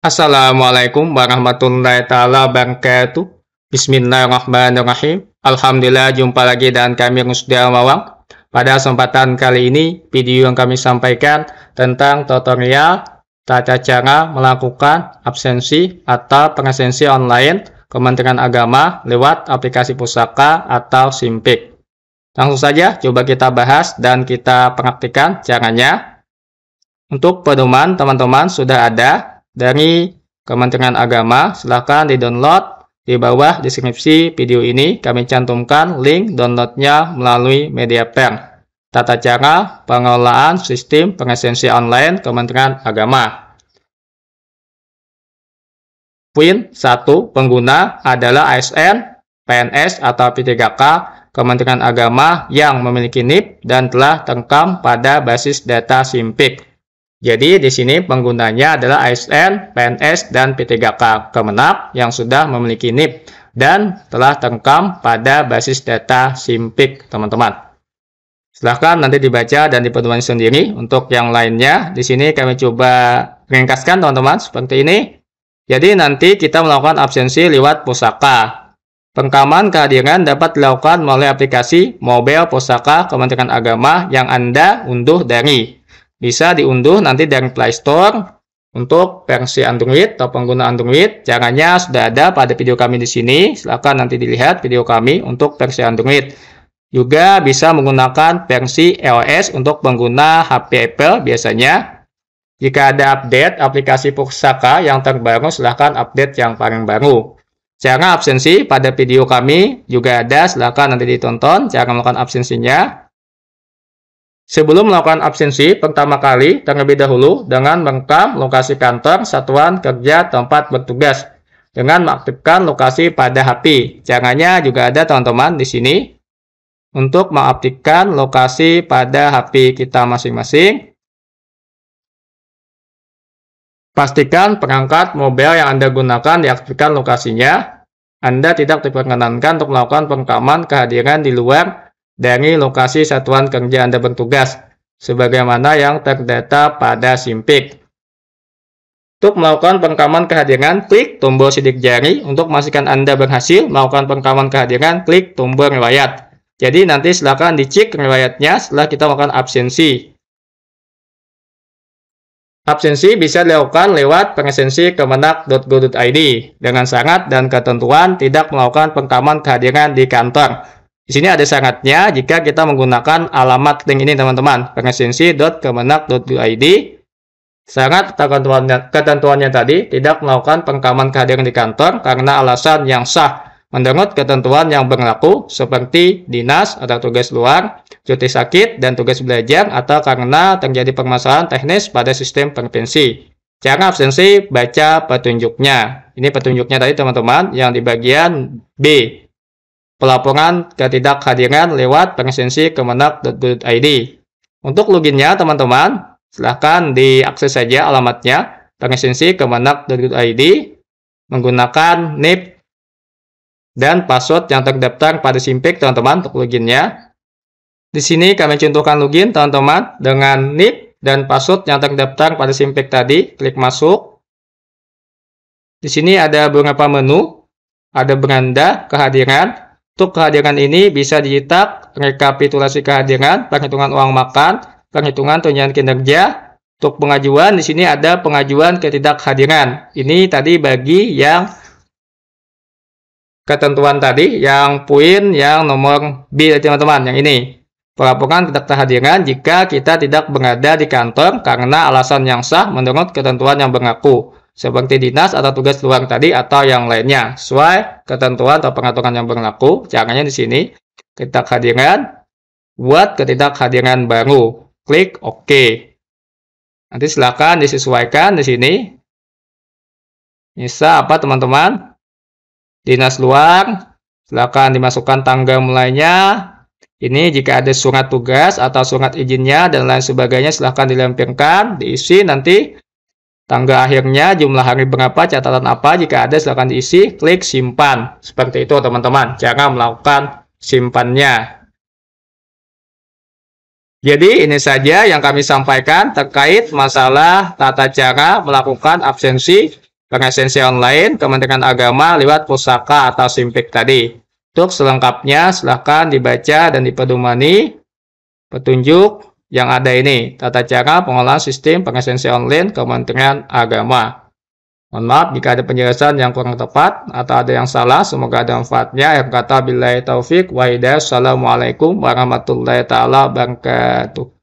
Assalamualaikum warahmatullahi taala wabarakatuh. Bismillahirrahmanirrahim. Alhamdulillah jumpa lagi dengan kami Rusdi Mawang. Pada kesempatan kali ini, video yang kami sampaikan tentang tutorial tata cara melakukan absensi atau pengesensi online Kementerian Agama lewat aplikasi pusaka atau Simpik. Langsung saja coba kita bahas dan kita praktikkan caranya. Untuk pedoman teman-teman sudah ada dari Kementerian Agama, silahkan di-download di bawah deskripsi video ini kami cantumkan link downloadnya melalui media MediaPen. Tata cara pengelolaan sistem presensi online Kementerian Agama. Poin 1. Pengguna adalah ASN, PNS atau P3K Kementerian Agama yang memiliki NIP dan telah terekam pada basis data SIMPIC. Jadi di sini penggunanya adalah ASN, PNS, dan P3K Kemenak yang sudah memiliki NIP dan telah terekam pada basis data SIMPIC teman-teman. Silahkan nanti dibaca dan dipertemukan sendiri. Untuk yang lainnya, di sini kami coba ringkaskan teman-teman seperti ini. Jadi nanti kita melakukan absensi lewat pusaka. Pengkaman kehadiran dapat dilakukan melalui aplikasi mobile pusaka Kementerian Agama yang Anda unduh dari bisa diunduh nanti dari Play Store untuk versi Android atau pengguna Android. Caranya sudah ada pada video kami di sini. Silakan nanti dilihat video kami untuk versi Android. Juga bisa menggunakan versi iOS untuk pengguna HP Apple biasanya. Jika ada update aplikasi Pusaka yang terbaru, silahkan update yang paling baru. Cara absensi pada video kami juga ada, silahkan nanti ditonton cara melakukan absensinya sebelum melakukan absensi pertama kali terlebih dahulu dengan merekam lokasi kantor, satuan kerja, tempat bertugas dengan mengaktifkan lokasi pada HP. Caranya juga ada teman-teman di sini untuk mengaktifkan lokasi pada HP kita masing-masing. Pastikan perangkat mobile yang Anda gunakan diaktifkan lokasinya. Anda tidak diperkenankan untuk melakukan perekaman kehadiran di luar dari lokasi satuan kerja Anda bertugas, sebagaimana yang terdata pada SIMPIK. Untuk melakukan perekaman kehadiran, klik tombol sidik jari. Untuk memastikan Anda berhasil melakukan perekaman kehadiran, klik tombol riwayat. Jadi nanti silakan dicek riwayatnya setelah kita melakukan absensi. Absensi bisa dilakukan lewat presensi kemenak.go.id dengan syarat dan ketentuan tidak melakukan perekaman kehadiran di kantor. Di sini ada sangatnya jika kita menggunakan alamat link ini teman-teman, pengesensi.kemenak.id. sangat ketentuannya, ketentuannya tadi tidak melakukan pengkaman kehadiran di kantor karena alasan yang sah menurut ketentuan yang berlaku seperti dinas atau tugas luar, cuti sakit dan tugas belajar atau karena terjadi permasalahan teknis pada sistem pengpensi. Jangan absensi baca petunjuknya. Ini petunjuknya tadi teman-teman yang di bagian B pelaporan ketidakhadiran lewat presensi kemenak.go.id. Untuk loginnya, teman-teman, silahkan diakses saja alamatnya presensi kemenak.go.id menggunakan NIP dan password yang terdaftar pada Simpik, teman-teman, untuk loginnya. Di sini kami contohkan login, teman-teman, dengan NIP dan password yang terdaftar pada Simpik tadi. Klik masuk. Di sini ada beberapa menu, ada beranda, kehadiran, untuk kehadiran ini bisa dicetak rekapitulasi kehadiran, perhitungan uang makan, perhitungan tunjangan kinerja. Untuk pengajuan di sini ada pengajuan ketidakhadiran. Ini tadi bagi yang ketentuan tadi yang poin yang nomor B teman-teman yang ini. Pelaporan ketidakhadiran jika kita tidak berada di kantor karena alasan yang sah menurut ketentuan yang berlaku seperti dinas atau tugas luang tadi atau yang lainnya sesuai ketentuan atau pengaturan yang berlaku. Caranya di sini ketidakhadiran, buat ketidakhadiran baru, klik OK. Nanti silakan disesuaikan di sini. Bisa apa teman-teman? Dinas luar, silakan dimasukkan tangga mulainya. Ini jika ada surat tugas atau surat izinnya dan lain sebagainya silahkan dilampirkan, diisi nanti Tanggal akhirnya, jumlah hari berapa, catatan apa, jika ada silahkan diisi, klik simpan. Seperti itu teman-teman, Jangan melakukan simpannya. Jadi ini saja yang kami sampaikan terkait masalah tata cara melakukan absensi pengesensi online Kementerian Agama lewat pusaka atau simpik tadi. Untuk selengkapnya silahkan dibaca dan dipedomani petunjuk yang ada ini, tata cara pengelolaan sistem presensi online Kementerian Agama. Mohon maaf jika ada penjelasan yang kurang tepat atau ada yang salah, semoga ada manfaatnya. Ya kata, bila taufik, waidah. assalamualaikum warahmatullahi taala wabarakatuh.